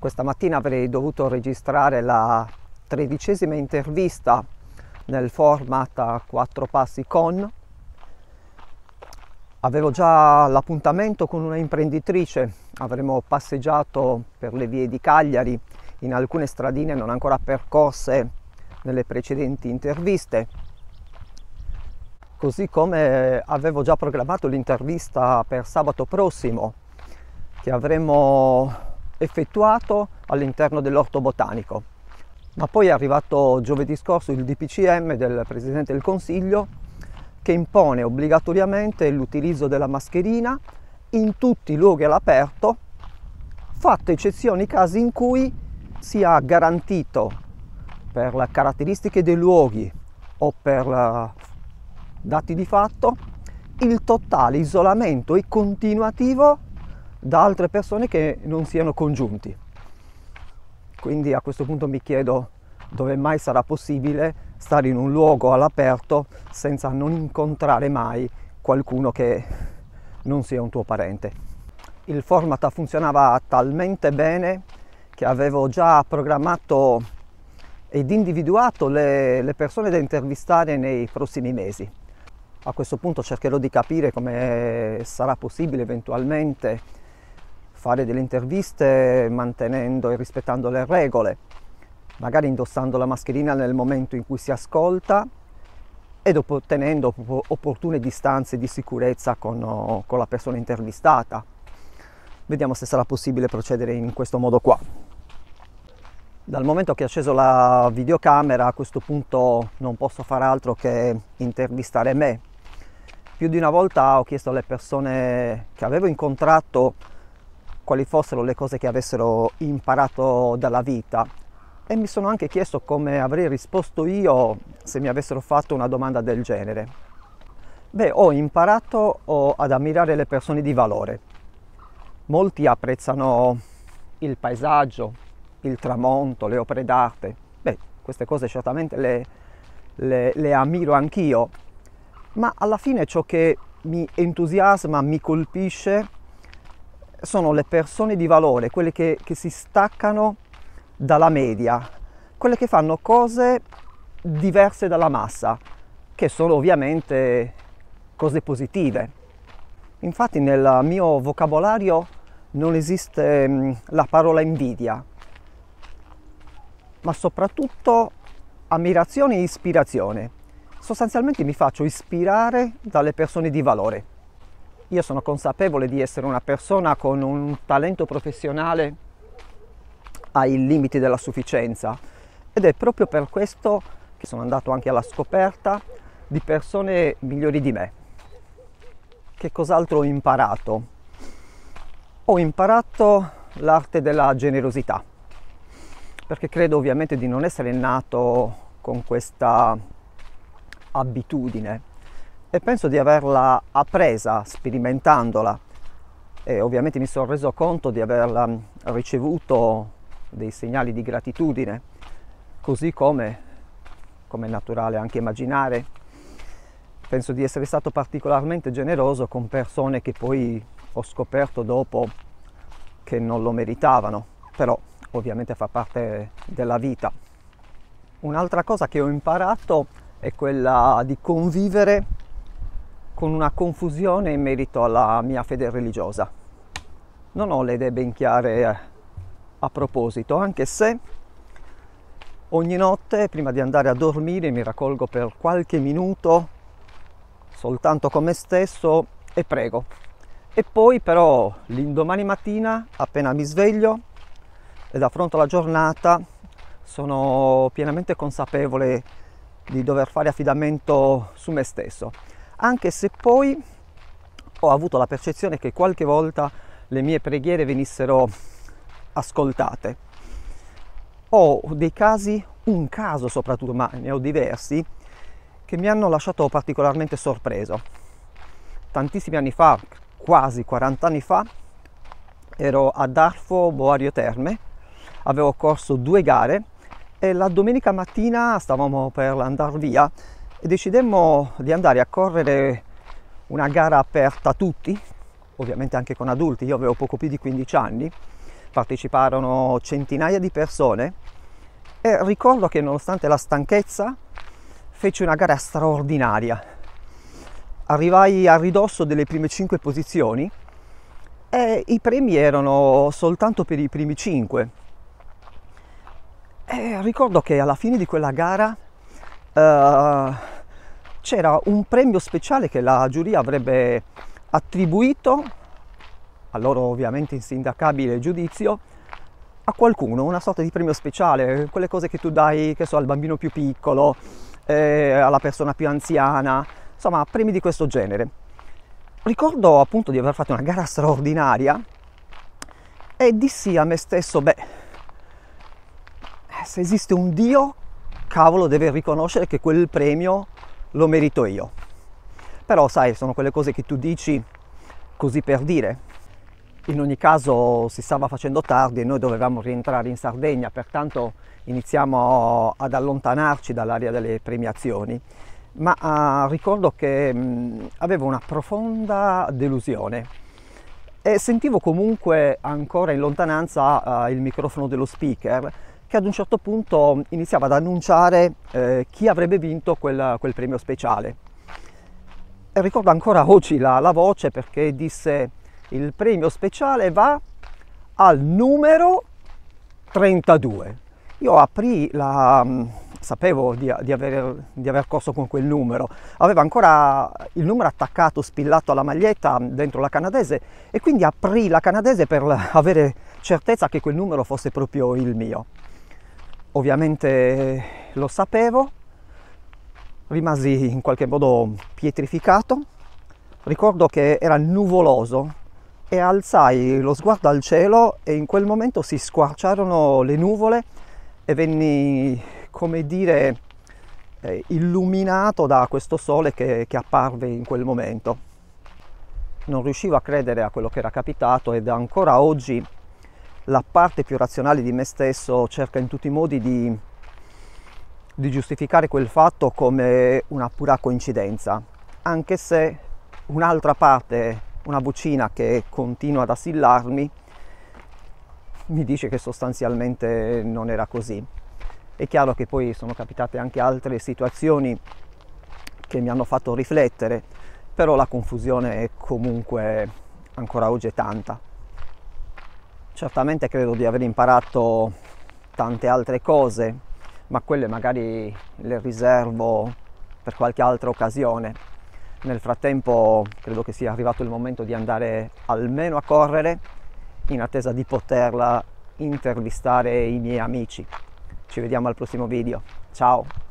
Questa mattina avrei dovuto registrare la tredicesima intervista nel format a quattro passi con. Avevo già l'appuntamento con una imprenditrice, avremmo passeggiato per le vie di Cagliari in alcune stradine non ancora percorse nelle precedenti interviste. Così come avevo già programmato l'intervista per sabato prossimo, che avremmo effettuato all'interno dell'orto botanico. Ma poi è arrivato giovedì scorso il DPCM del Presidente del Consiglio che impone obbligatoriamente l'utilizzo della mascherina in tutti i luoghi all'aperto, fatte eccezioni casi in cui sia garantito per le caratteristiche dei luoghi o per dati di fatto il totale isolamento e continuativo da altre persone che non siano congiunti. Quindi a questo punto mi chiedo dove mai sarà possibile stare in un luogo all'aperto senza non incontrare mai qualcuno che non sia un tuo parente. Il format funzionava talmente bene che avevo già programmato ed individuato le, le persone da intervistare nei prossimi mesi. A questo punto cercherò di capire come sarà possibile eventualmente fare delle interviste mantenendo e rispettando le regole, magari indossando la mascherina nel momento in cui si ascolta ed ottenendo opportune distanze di sicurezza con, con la persona intervistata. Vediamo se sarà possibile procedere in questo modo qua. Dal momento che ho acceso la videocamera a questo punto non posso fare altro che intervistare me. Più di una volta ho chiesto alle persone che avevo incontrato quali fossero le cose che avessero imparato dalla vita e mi sono anche chiesto come avrei risposto io se mi avessero fatto una domanda del genere. Beh, ho imparato ad ammirare le persone di valore. Molti apprezzano il paesaggio, il tramonto, le opere d'arte. Beh, queste cose certamente le, le, le ammiro anch'io, ma alla fine ciò che mi entusiasma, mi colpisce, sono le persone di valore, quelle che, che si staccano dalla media, quelle che fanno cose diverse dalla massa, che sono ovviamente cose positive. Infatti nel mio vocabolario non esiste mm, la parola invidia, ma soprattutto ammirazione e ispirazione. Sostanzialmente mi faccio ispirare dalle persone di valore. Io sono consapevole di essere una persona con un talento professionale ai limiti della sufficienza ed è proprio per questo che sono andato anche alla scoperta di persone migliori di me. Che cos'altro ho imparato? Ho imparato l'arte della generosità, perché credo ovviamente di non essere nato con questa abitudine e penso di averla appresa sperimentandola e ovviamente mi sono reso conto di aver mm, ricevuto dei segnali di gratitudine, così come, come è naturale anche immaginare, penso di essere stato particolarmente generoso con persone che poi ho scoperto dopo che non lo meritavano, però ovviamente fa parte della vita. Un'altra cosa che ho imparato è quella di convivere con una confusione in merito alla mia fede religiosa. Non ho le idee ben chiare eh, a proposito, anche se ogni notte prima di andare a dormire mi raccolgo per qualche minuto soltanto con me stesso e prego. E poi però l'indomani mattina, appena mi sveglio ed affronto la giornata, sono pienamente consapevole di dover fare affidamento su me stesso anche se poi ho avuto la percezione che qualche volta le mie preghiere venissero ascoltate. Ho dei casi, un caso soprattutto, ma ne ho diversi, che mi hanno lasciato particolarmente sorpreso. Tantissimi anni fa, quasi 40 anni fa, ero a Darfo Boario Terme, avevo corso due gare e la domenica mattina stavamo per andare via e decidemmo di andare a correre una gara aperta a tutti, ovviamente anche con adulti, io avevo poco più di 15 anni, parteciparono centinaia di persone e ricordo che nonostante la stanchezza feci una gara straordinaria. Arrivai a ridosso delle prime 5 posizioni e i premi erano soltanto per i primi 5. E ricordo che alla fine di quella gara eh, c'era un premio speciale che la giuria avrebbe attribuito, a loro ovviamente insindacabile giudizio, a qualcuno, una sorta di premio speciale, quelle cose che tu dai, che so, al bambino più piccolo, eh, alla persona più anziana, insomma, premi di questo genere. Ricordo appunto di aver fatto una gara straordinaria e dissi a me stesso, beh, se esiste un Dio, cavolo deve riconoscere che quel premio lo merito io. Però sai, sono quelle cose che tu dici così per dire. In ogni caso si stava facendo tardi e noi dovevamo rientrare in Sardegna, pertanto iniziamo ad allontanarci dall'area delle premiazioni, ma uh, ricordo che mh, mm, avevo una profonda delusione e sentivo comunque ancora in lontananza uh, il microfono dello speaker che ad un certo punto iniziava ad annunciare eh, chi avrebbe vinto quel, quel premio speciale. ricordo ancora oggi la, la voce perché disse il premio speciale va al numero 32. Io aprì la, mm, sapevo di, di, aver, di, aver, corso con quel numero, aveva ancora il numero attaccato, spillato alla maglietta mm, dentro la canadese e quindi aprì la canadese per avere certezza che quel numero fosse proprio il mio. Ovviamente lo sapevo, rimasi in qualche modo pietrificato. Ricordo che era nuvoloso e alzai lo sguardo al cielo e in quel momento si squarciarono le nuvole e venni, come dire, eh, illuminato da questo sole che, che apparve in quel momento. Non riuscivo a credere a quello che era capitato ed ancora oggi la parte più razionale di me stesso cerca in tutti i modi di, di giustificare quel fatto come una pura coincidenza, anche se un'altra parte, una vocina che continua ad assillarmi, mi dice che sostanzialmente non era così. È chiaro che poi sono capitate anche altre situazioni che mi hanno fatto riflettere, però la confusione comunque ancora oggi è tanta. Certamente credo di aver imparato tante altre cose, ma quelle magari le riservo per qualche altra occasione. Nel frattempo credo che sia arrivato il momento di andare almeno a correre in attesa di poterla intervistare i miei amici. Ci vediamo al prossimo video. Ciao!